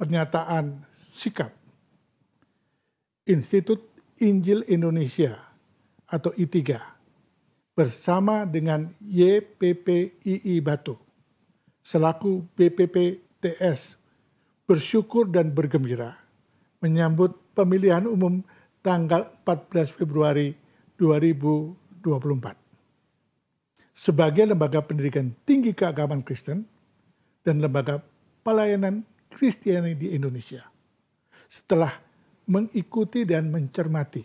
pernyataan sikap Institut Injil Indonesia atau I3 bersama dengan YPPII Batu selaku BPPTS bersyukur dan bergembira menyambut pemilihan umum tanggal 14 Februari 2024. Sebagai lembaga pendidikan tinggi keagamaan Kristen dan lembaga pelayanan Kristiani di Indonesia setelah mengikuti dan mencermati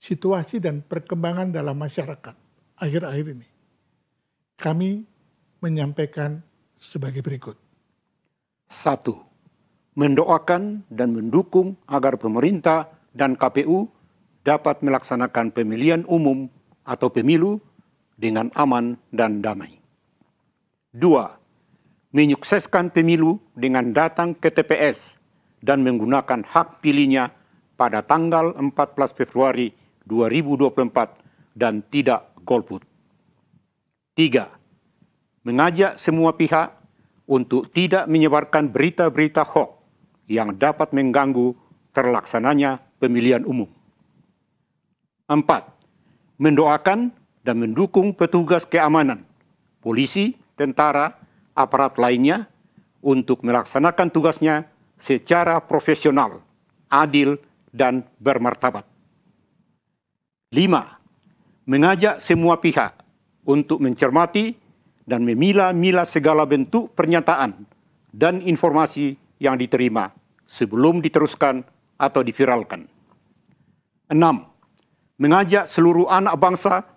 situasi dan perkembangan dalam masyarakat akhir-akhir ini. Kami menyampaikan sebagai berikut. Satu, mendoakan dan mendukung agar pemerintah dan KPU dapat melaksanakan pemilihan umum atau pemilu dengan aman dan damai. Dua, menyukseskan pemilu dengan datang ke TPS dan menggunakan hak pilihnya pada tanggal 14 Februari 2024 dan tidak golput. Tiga, Mengajak semua pihak untuk tidak menyebarkan berita-berita hoax yang dapat mengganggu terlaksananya pemilihan umum. Empat, Mendoakan dan mendukung petugas keamanan, polisi, tentara, aparat lainnya untuk melaksanakan tugasnya secara profesional, adil, dan bermartabat. Lima, Mengajak semua pihak untuk mencermati dan memilah-milah segala bentuk pernyataan dan informasi yang diterima sebelum diteruskan atau diviralkan. Enam, Mengajak seluruh anak bangsa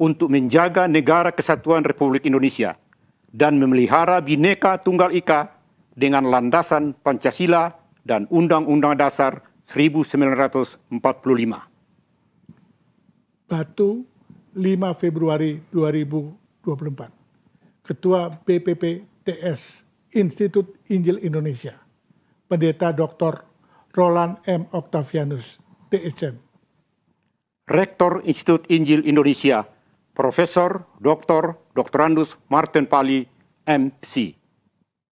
untuk menjaga negara kesatuan Republik Indonesia – dan memelihara bineka tunggal ika dengan landasan Pancasila dan Undang-Undang Dasar 1945. Batu 5 Februari 2024. Ketua BPPTS Institut Injil Indonesia, Pendeta Dr. Roland M. Octavianus, THM. Rektor Institut Injil Indonesia, Profesor Dr. Dr. Andus Martin Pali, MC.